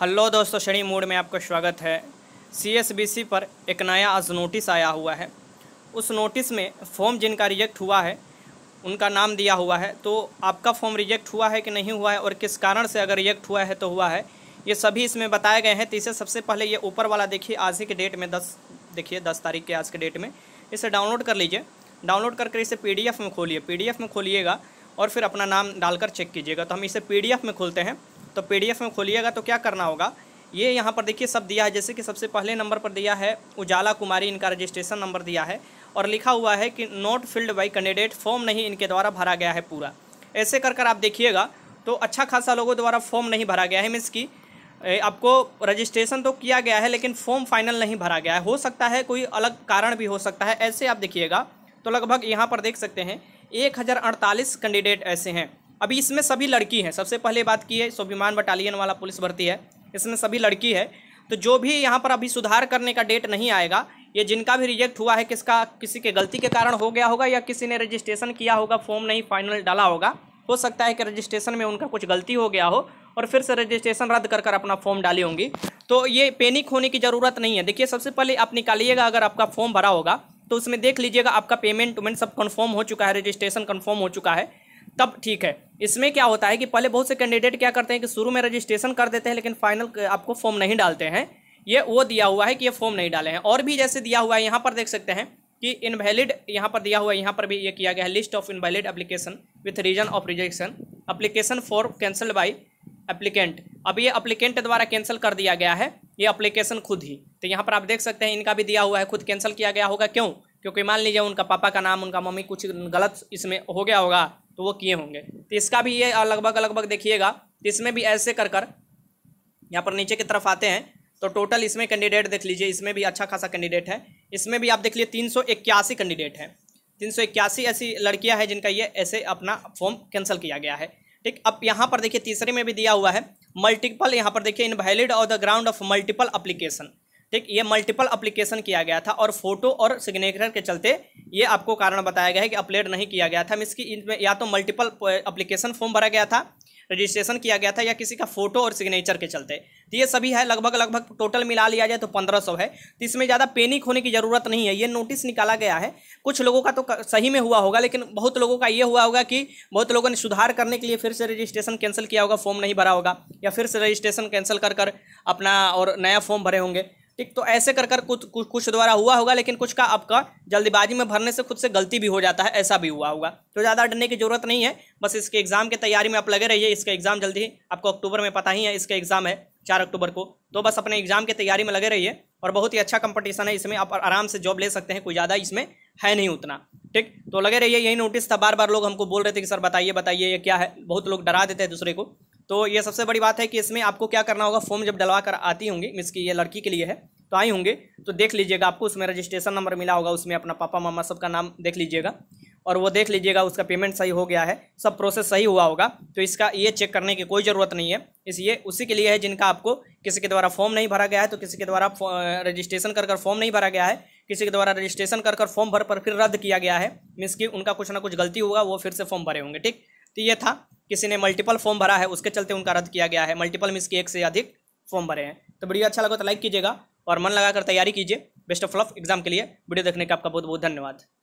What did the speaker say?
hello दोस्तों श्रेणी mood में आपका स्वागत है सीएसबीसी पर एक नया आज नोटिस आया हुआ है उस नोटिस में फॉर्म जिनका रिजेक्ट हुआ है उनका नाम दिया हुआ है तो आपका फॉर्म रिजेक्ट हुआ है कि नहीं हुआ है और किस कारण से अगर रिजेक्ट हुआ है तो हुआ है ये सभी इसमें बताए गए हैं तीसरे तो सबसे पहले ये ऊपर वाला देखिए आज ही के डेट में दस देखिए दस तारीख के आज के डेट में इसे डाउनलोड कर लीजिए डाउनलोड करके इसे पी में खोलिए पी में खोलिएगा और फिर अपना नाम डालकर चेक कीजिएगा तो हम इसे पी में खोलते हैं तो पी में खोलिएगा तो क्या करना होगा ये यहाँ पर देखिए सब दिया है जैसे कि सबसे पहले नंबर पर दिया है उजाला कुमारी इनका रजिस्ट्रेशन नंबर दिया है और लिखा हुआ है कि note filled by candidate form नहीं इनके द्वारा भरा गया है पूरा ऐसे कर कर आप देखिएगा तो अच्छा खासा लोगों द्वारा फॉर्म नहीं भरा गया है मीन्स की आपको रजिस्ट्रेशन तो किया गया है लेकिन फॉर्म फाइनल नहीं भरा गया है हो सकता है कोई अलग कारण भी हो सकता है ऐसे आप देखिएगा तो लगभग यहाँ पर देख सकते हैं एक कैंडिडेट ऐसे हैं अभी इसमें सभी लड़की हैं सबसे पहले बात की है स्वाभिमान बटालियन वाला पुलिस भर्ती है इसमें सभी लड़की है तो जो भी यहाँ पर अभी सुधार करने का डेट नहीं आएगा ये जिनका भी रिजेक्ट हुआ है किसका किसी के गलती के कारण हो गया होगा या किसी ने रजिस्ट्रेशन किया होगा फॉर्म नहीं फाइनल डाला होगा हो सकता है कि रजिस्ट्रेशन में उनका कुछ गलती हो गया हो और फिर से रजिस्ट्रेशन रद्द कर कर अपना फॉर्म डाली होंगी तो ये पैनिक होने की ज़रूरत नहीं है देखिए सबसे पहले आप निकालिएगा अगर आपका फॉर्म भरा होगा तो उसमें देख लीजिएगा आपका पेमेंट वेमेंट सब कन्फर्म हो चुका है रजिस्ट्रेशन कन्फर्म हो चुका है तब ठीक है इसमें क्या होता है कि पहले बहुत से कैंडिडेट क्या करते हैं कि शुरू में रजिस्ट्रेशन कर देते हैं लेकिन फाइनल आपको फॉर्म नहीं डालते हैं ये वो दिया हुआ है कि ये फॉर्म नहीं डाले हैं और भी जैसे दिया हुआ है यहाँ पर देख सकते हैं कि इनवैलिड यहाँ पर दिया हुआ है यहाँ पर भी ये किया गया है list of invalid application with reason of rejection application for cancel by applicant अब ये अप्लीकेंट द्वारा कैंसिल कर दिया गया है ये अप्लीकेशन खुद ही तो यहाँ पर आप देख सकते हैं इनका भी दिया हुआ है खुद कैंसिल किया गया होगा क्यों क्योंकि मान लीजिए उनका पापा का नाम उनका मम्मी कुछ गलत इसमें हो गया होगा तो वो किए होंगे तो इसका भी ये लगभग लगभग देखिएगा तो इसमें भी ऐसे कर कर यहाँ पर नीचे की तरफ आते हैं तो टोटल इसमें कैंडिडेट देख लीजिए इसमें भी अच्छा खासा कैंडिडेट है इसमें भी आप देख लीजिए तीन सौ इक्यासी कैंडिडेट हैं तीन सौ इक्यासी ऐसी लड़कियाँ हैं जिनका ये ऐसे अपना फॉर्म कैंसिल किया गया है ठीक अब यहाँ पर देखिए तीसरे में भी दिया हुआ है मल्टीपल यहाँ पर देखिए invalid of the ground of multiple application ठीक ये मल्टीपल अप्लीकेशन किया गया था और फोटो और सिग्नेचर के चलते ये आपको कारण बताया गया है कि अपलेट नहीं किया गया था मीन्स की इनमें या तो मल्टीपल अप्लीकेशन फॉर्म भरा गया था रजिस्ट्रेशन किया गया था या किसी का फोटो और सिग्नेचर के चलते तो ये सभी है लगभग लगभग टोटल मिला लिया जाए तो पंद्रह सौ है तो इसमें ज़्यादा पेनिक होने की ज़रूरत नहीं है ये नोटिस निकाला गया है कुछ लोगों का तो सही में हुआ होगा लेकिन बहुत लोगों का ये हुआ होगा कि बहुत लोगों ने सुधार करने के लिए फिर से रजिस्ट्रेशन कैंसिल किया होगा फॉर्म नहीं भरा होगा या फिर से रजिस्ट्रेशन कैंसिल कर कर अपना और नया फॉर्म भरे होंगे ठीक तो ऐसे कर कर कुछ कुछ कुछ द्वारा हुआ होगा लेकिन कुछ का आपका जल्दबाजी में भरने से खुद से गलती भी हो जाता है ऐसा भी हुआ होगा तो ज़्यादा डरने की जरूरत नहीं है बस इसके एग्ज़ाम की तैयारी में आप लगे रहिए इसका एग्ज़ाम जल्दी ही आपको अक्टूबर में पता ही है इसका एग्ज़ाम है चार अक्टूबर को तो बस अपने एग्ज़ाम की तैयारी में लगे रहिए और बहुत ही अच्छा कंपटीशन है इसमें आप आराम से जॉब ले सकते हैं कोई ज़्यादा इसमें है नहीं उतना ठीक तो लगे रहिए यही नोटिस था बार बार लोग हमको बोल रहे थे कि सर बताइए बताइए ये क्या है बहुत लोग डरा देते हैं दूसरे को तो ये सबसे बड़ी बात है कि इसमें आपको क्या करना होगा फॉर्म जब डलवा कर आती होंगी मीन्स की ये लड़की के लिए है तो आई होंगे तो देख लीजिएगा आपको उसमें रजिस्ट्रेशन नंबर मिला होगा उसमें अपना पापा मामा सबका नाम देख लीजिएगा और वो देख लीजिएगा उसका पेमेंट सही हो गया है सब प्रोसेस सही हुआ होगा तो इसका ये चेक करने की कोई ज़रूरत नहीं है इसलिए उसी के लिए है जिनका आपको किसी के द्वारा फॉर्म नहीं भरा गया है तो किसी के द्वारा रजिस्ट्रेशन कर कर फॉर्म नहीं भरा गया है किसी के द्वारा रजिस्ट्रेशन कर कर फॉर्म भर पर फिर रद्द किया गया है मीन्स कि उनका कुछ ना कुछ गलती होगा वो फिर से फॉर्म भरे होंगे ठीक तो ये था किसी ने मल्टीपल फॉर्म भरा है उसके चलते उनका रद्द किया गया है मल्टीपल मिस की एक से अधिक फॉर्म भरे हैं तो वीडियो अच्छा लगा तो लाइक कीजिएगा और मन लगाकर तैयारी कीजिए बेस्ट ऑफ लफ एग्जाम के लिए वीडियो देखने का आपका बहुत बहुत धन्यवाद